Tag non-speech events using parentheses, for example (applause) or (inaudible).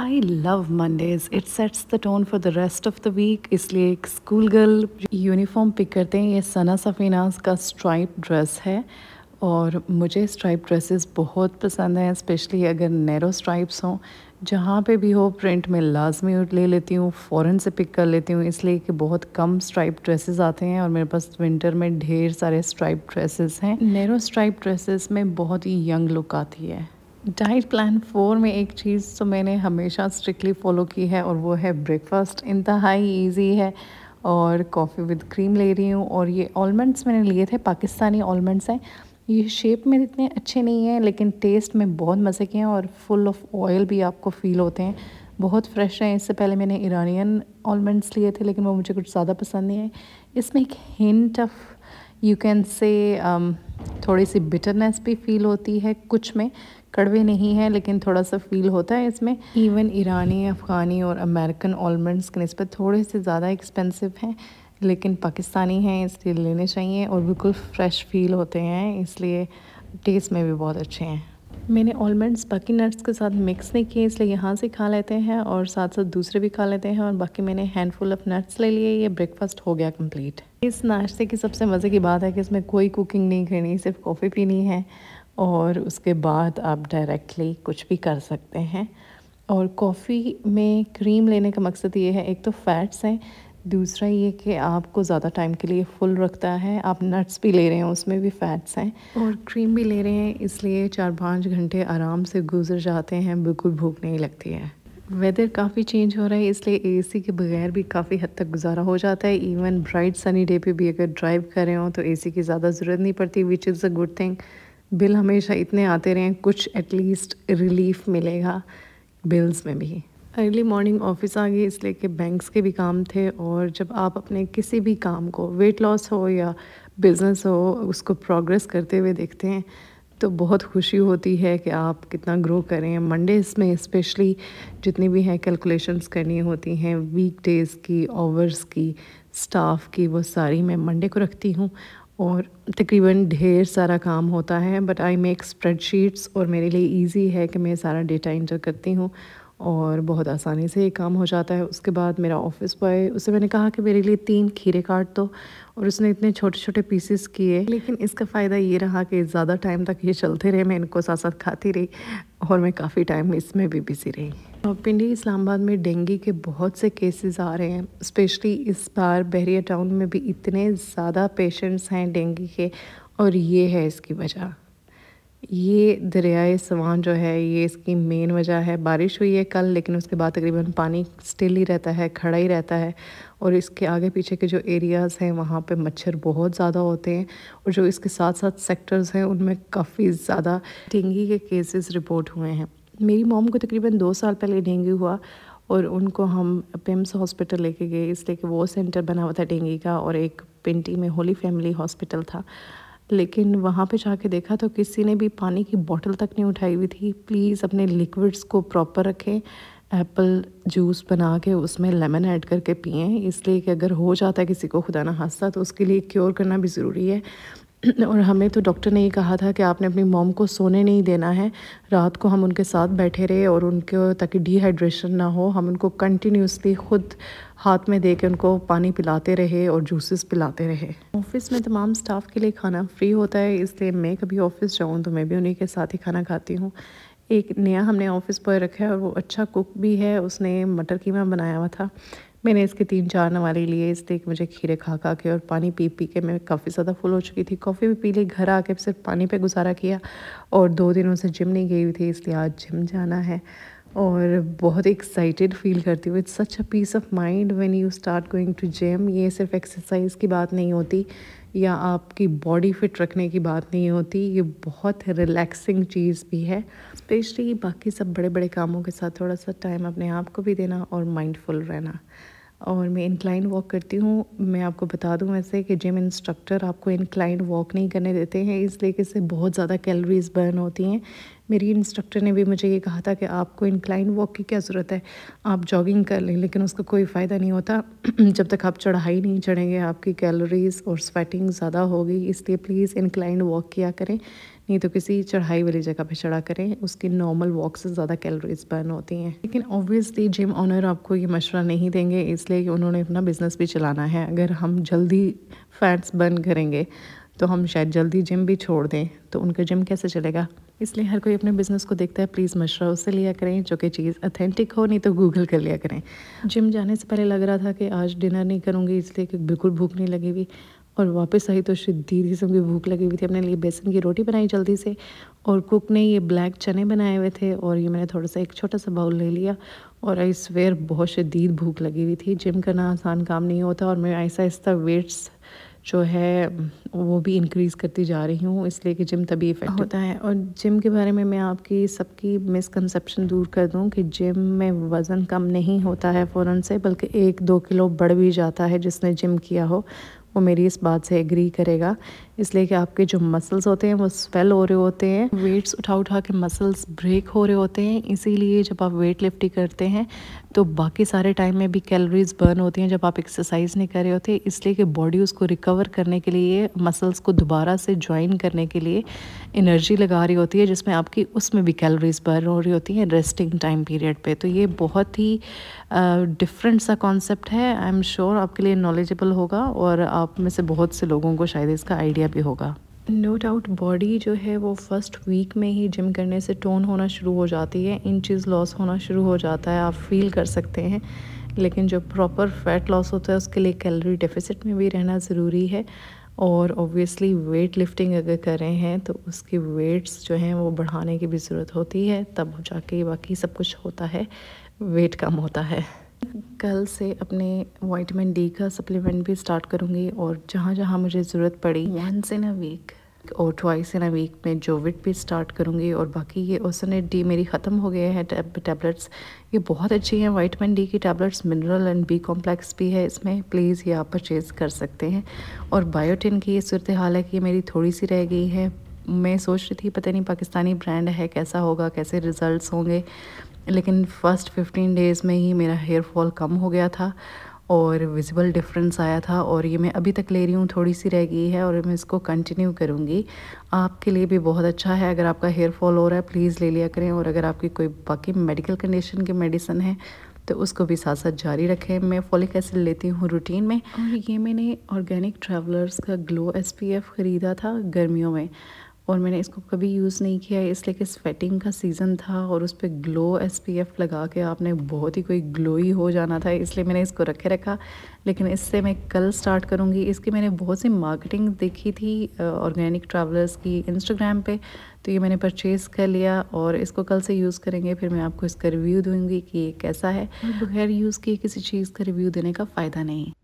I love Mondays it sets the tone for the rest of the week इसलिए एक school girl uniform pick करते हैं ये सना सफ़ीनाज का स्ट्राइप ड्रेस है और मुझे स्ट्राइप ड्रेसेस बहुत पसंद हैं स्पेशली अगर नैरो स्ट्राइप्स हों जहाँ पे भी हो प्रिंट में लाजमी ले लेती हूँ फ़ौरन से पिक कर लेती हूँ इसलिए कि बहुत कम स्ट्राइप ड्रेसेस आते हैं और मेरे पास विंटर में ढेर सारे स्ट्राइप ड्रेसेस हैं नैरो स्ट्राइप ड्रेसेस में बहुत ही यंग लुक आती है डाइट प्लान फोर में एक चीज़ तो मैंने हमेशा स्ट्रिक्टली फॉलो की है और वो है ब्रेकफास्ट इंतहाई ईजी है और कॉफ़ी विद क्रीम ले रही हूँ और ये ऑलमंड्स मैंने लिए थे पाकिस्तानी ऑलमंड्स हैं ये शेप में इतने अच्छे नहीं हैं लेकिन टेस्ट में बहुत मज़े के हैं और फुल ऑफ ऑयल भी आपको फील होते हैं बहुत फ्रेश हैं इससे पहले मैंने ईरानियन ऑलमंड्स लिए थे लेकिन वो मुझे कुछ ज़्यादा पसंद नहीं है इसमें एक hint of you can say थोड़ी सी बिटरनेस भी फील होती है कुछ में कड़वे नहीं है लेकिन थोड़ा सा फील होता है इसमें इवन ईरानी अफ़गानी और अमेरिकन आलमंड्स के नस्बत थोड़े से ज़्यादा एक्सपेंसिव हैं लेकिन पाकिस्तानी हैं इसलिए लेने चाहिए और बिल्कुल फ्रेश फील होते हैं इसलिए टेस्ट में भी बहुत अच्छे हैं मैंने आलमंड्स बाकी नट्स के साथ मिक्स नहीं किए इसलिए यहाँ से खा लेते हैं और साथ साथ दूसरे भी खा लेते हैं और बाकी मैंने हैंडफुल ऑफ नट्स ले लिए ये ब्रेकफास्ट हो गया कंप्लीट इस नाश्ते की सबसे मज़े की बात है कि इसमें कोई कुकिंग नहीं करनी सिर्फ कॉफ़ी पीनी है और उसके बाद आप डायरेक्टली कुछ भी कर सकते हैं और कॉफ़ी में क्रीम लेने का मकसद ये है एक तो फ़ैट्स हैं दूसरा ये कि आपको ज़्यादा टाइम के लिए फुल रखता है आप नट्स भी ले रहे हैं उसमें भी फ़ैट्स हैं और क्रीम भी ले रहे हैं इसलिए चार पाँच घंटे आराम से गुजर जाते हैं बिल्कुल भूख नहीं लगती है वेदर काफ़ी चेंज हो रहा है इसलिए एसी के बगैर भी काफ़ी हद तक गुजारा हो जाता है इवन ब्राइट सनी डे पे भी अगर ड्राइव करें हो तो एसी की ज़्यादा ज़रूरत नहीं पड़ती which is a good thing bill हमेशा इतने आते रहें कुछ एटलीस्ट रिलीफ मिलेगा बिल्स में भी अर्ली मॉर्निंग ऑफिस आ गई इसलिए कि बैंक्स के भी काम थे और जब आप अपने किसी भी काम को वेट लॉस हो या बिज़नेस हो उसको प्रोग्रेस करते हुए देखते हैं तो बहुत खुशी होती है कि आप कितना ग्रो करें मंडेज़ में स्पेशली जितनी भी हैं कैलकुलेशंस करनी होती हैं वीक डेज़ की आवर्स की स्टाफ की वो सारी मैं मंडे को रखती हूँ और तकरीबन ढेर सारा काम होता है बट आई मेक स्प्रेडशीट्स और मेरे लिए इजी है कि मैं सारा डेटा इंटर करती हूँ और बहुत आसानी से ये काम हो जाता है उसके बाद मेरा ऑफिस बॉय उससे मैंने कहा कि मेरे लिए तीन खीरे काट दो और उसने इतने छोटे छोटे पीसेस किए लेकिन इसका फ़ायदा ये रहा कि ज़्यादा टाइम तक ये चलते रहे मैं इनको साथ साथ खाती रही और मैं काफ़ी टाइम इसमें भी बिज़ी रही पिंडी इस्लामाबाद में डेंगू के बहुत से केसेस आ रहे हैं स्पेशली इस बार बहरिया टाउन में भी इतने ज़्यादा पेशेंट्स हैं डेंगू के और ये है इसकी वजह ये दरियाए सवान जो है ये इसकी मेन वजह है बारिश हुई है कल लेकिन उसके बाद तकरीबन पानी स्टिल ही रहता है खड़ा ही रहता है और इसके आगे पीछे के जो एरियाज़ हैं वहाँ पे मच्छर बहुत ज़्यादा होते हैं और जो इसके साथ साथ सेक्टर्स हैं उनमें काफ़ी ज़्यादा डेंगी के केसेस रिपोर्ट हुए हैं मेरी मोम को तकरीबन दो साल पहले डेंगू हुआ और उनको हम पिम्स हॉस्पिटल लेके गए इसलिए कि वो सेंटर बना हुआ था डेंगी का और एक पिंटी में होली फैमिली हॉस्पिटल था लेकिन वहाँ पे जाके देखा तो किसी ने भी पानी की बोतल तक नहीं उठाई हुई थी प्लीज़ अपने लिक्विड्स को प्रॉपर रखें एप्पल जूस बना के उसमें लेमन ऐड करके पिए इसलिए कि अगर हो जाता है किसी को खुदा ना हादसा तो उसके लिए क्योर करना भी ज़रूरी है (clears throat) और हमें तो डॉक्टर ने ये कहा था कि आपने अपनी मॉम को सोने नहीं देना है रात को हम उनके साथ बैठे रहे और उनके ताकि डिहाइड्रेशन ना हो हम उनको कंटिन्यूसली ख़ुद हाथ में दे के उनको पानी पिलाते रहे और जूसेस पिलाते रहे ऑफिस में तमाम स्टाफ के लिए खाना फ्री होता है इसलिए मैं कभी ऑफ़िस जाऊँ तो मैं भी उन्हीं के साथ ही खाना खाती हूँ एक नया हमने ऑफ़िस बॉय रखा है और वो अच्छा कुक भी है उसने मटर कीमा बनाया हुआ था मैंने इसके तीन चार नवाले लिए इसलिए मुझे खीरे खा खा के और पानी पी पी के मैं काफ़ी ज़्यादा फुल हो चुकी थी कॉफ़ी भी पी ली घर आके सिर्फ पानी पे गुजारा किया और दो दिनों से जिम नहीं गई हुई थी इसलिए आज जिम जाना है और बहुत एक्साइटेड फील करती हूँ it's such a peace of mind when you start going to gym ये सिर्फ एक्सरसाइज की बात नहीं होती या आपकी बॉडी फिट रखने की बात नहीं होती ये बहुत रिलैक्सिंग चीज़ भी है स्पेशली बाकी सब बड़े बड़े कामों के साथ थोड़ा सा टाइम अपने आप को भी देना और माइंडफुल रहना और मैं इंक्लाइन वॉक करती हूँ मैं आपको बता दूँ वैसे कि जिम इंस्ट्रक्टर आपको इंक्लाइन वॉक नहीं करने देते हैं इसलिए कि इससे बहुत ज़्यादा कैलोरीज़ बर्न होती हैं मेरी इंस्ट्रक्टर ने भी मुझे ये कहा था कि आपको इंक्लाइन वॉक की क्या ज़रूरत है आप जॉगिंग कर लें लेकिन उसका कोई फ़ायदा नहीं होता (clears throat) जब तक आप चढ़ाई नहीं चढ़ेंगे आपकी कैलोरीज़ और स्वेटिंग ज़्यादा होगी इसलिए प्लीज़ इंक्लाइन वॉक किया करें नहीं तो किसी चढ़ाई वाली जगह पे चढ़ा करें उसकी नॉर्मल वॉक से ज़्यादा कैलोरीज बर्न होती हैं लेकिन ऑब्वियसली जिम ऑनर आपको ये मशवरा नहीं देंगे इसलिए कि उन्होंने अपना बिज़नेस भी चलाना है अगर हम जल्दी फैट्स बर्न करेंगे तो हम शायद जल्दी जिम भी छोड़ दें तो उनका जिम कैसे चलेगा इसलिए हर कोई अपने बिज़नेस को देखता है प्लीज़ मशवरा उससे लिया करें जो कि चीज़ अथेंटिक हो नहीं तो गूगल कर लिया करें जिम जाने से पहले लग रहा था कि आज डिनर नहीं करूँगी इसलिए कि बिल्कुल भूख नहीं लगी हुई और वापस आई तो शदीद किस्म की भूख लगी हुई थी अपने लिए बेसन की रोटी बनाई जल्दी से और कुक ने ये ब्लैक चने बनाए हुए थे और ये मैंने थोड़ा सा एक छोटा सा बाउल ले लिया और आई स्वेयर बहुत शदीद भूख लगी हुई थी जिम करना आसान काम नहीं होता और मैं ऐसा आहिस्ता वेट्स जो है वो भी इंक्रीज़ करती जा रही हूँ इसलिए कि जिम तभी इफ़ेक्ट होता है और जिम के बारे में मैं आपकी सबकी मिसकनसप्शन दूर कर दूँ कि जिम में वज़न कम नहीं होता है फ़ौरन से बल्कि एक दो किलो बढ़ भी जाता है जिसने जिम किया हो वो मेरी इस बात से एग्री करेगा इसलिए कि आपके जो मसल्स होते हैं वो स्वेल हो रहे होते हैं वेट्स उठा उठा के मसल्स ब्रेक हो रहे होते हैं इसीलिए जब आप वेट लिफ्टिंग करते हैं तो बाकी सारे टाइम में भी कैलोरीज बर्न होती हैं जब आप एक्सरसाइज नहीं कर रहे होते इसलिए कि बॉडी उसको रिकवर करने के लिए मसल्स को दोबारा से ज्वाइन करने के लिए एनर्जी लगा रही होती है जिसमें आपकी उसमें भी कैलोरीज बर्न हो रही होती हैं रेस्टिंग टाइम पीरियड पे तो ये बहुत ही डिफरेंट सा कॉन्सेप्ट है आई एम श्योर आपके लिए नॉलेजेबल होगा और आप में से बहुत से लोगों को शायद इसका आइडिया बेनिफिट भी होगा नो डाउट बॉडी जो है वो फर्स्ट वीक में ही जिम करने से टोन होना शुरू हो जाती है इंचज़ लॉस होना शुरू हो जाता है आप फील कर सकते हैं लेकिन जो प्रॉपर फैट लॉस होता है उसके लिए कैलोरी डेफिसिट में भी रहना ज़रूरी है और ऑब्वियसली वेट लिफ्टिंग अगर कर रहे हैं तो उसके वेट्स जो हैं वो बढ़ाने की भी ज़रूरत होती है तब जाके बाकी सब कुछ होता है वेट कम होता है कल से अपने वाइटमिन डी का सप्लीमेंट भी स्टार्ट करूँगी और जहाँ जहाँ मुझे ज़रूरत पड़ी वंस इन अ वीक और ट्वाइस इन अ वीक में जोविट भी स्टार्ट करूँगी और बाकी ये ओसन डी मेरी ख़त्म हो गए हैं टैबलेट्स ये बहुत अच्छी हैं वाइटमिन डी की tablets mineral and B complex भी है इसमें प्लीज़ ये आप परचेज़ कर सकते हैं और बायोटिन की ये सूरत हाल है कि ये मेरी थोड़ी सी रह गई है मैं सोच रही थी पता नहीं पाकिस्तानी ब्रांड है कैसा होगा कैसे रिज़ल्ट होंगे लेकिन फ़र्स्ट फिफ्टीन डेज़ में ही मेरा हेयर फॉल कम हो गया था और विजिबल डिफरेंस आया था और ये मैं अभी तक ले रही हूँ थोड़ी सी रह गई है और मैं इसको कंटिन्यू करूँगी आपके लिए भी बहुत अच्छा है अगर आपका हेयर फॉल हो रहा है प्लीज़ ले लिया करें और अगर आपकी कोई बाकी मेडिकल कंडीशन की मेडिसिन है तो उसको भी साथ साथ जारी रखें मैं फॉलिक एसिड लेती हूँ रूटीन में और ये मैंने ऑर्गेनिक ट्रेवलर्स का ग्लो एस ख़रीदा था गर्मियों में और मैंने इसको कभी यूज़ नहीं किया इसलिए कि स्वेटिंग का सीज़न था और उस पर ग्लो एस लगा के आपने बहुत ही कोई ग्लोई हो जाना था इसलिए मैंने इसको रखे रखा लेकिन इससे मैं कल स्टार्ट करूँगी इसकी मैंने बहुत सी मार्केटिंग देखी थी ऑर्गेनिक ट्रैवलर्स की इंस्टाग्राम पे तो ये मैंने परचेज़ कर लिया और इसको कल से यूज़ करेंगे फिर मैं आपको इसका रिव्यू दूँगी कि ये कैसा है बगैर यूज़ किए किसी चीज़ का रिव्यू देने का फ़ायदा नहीं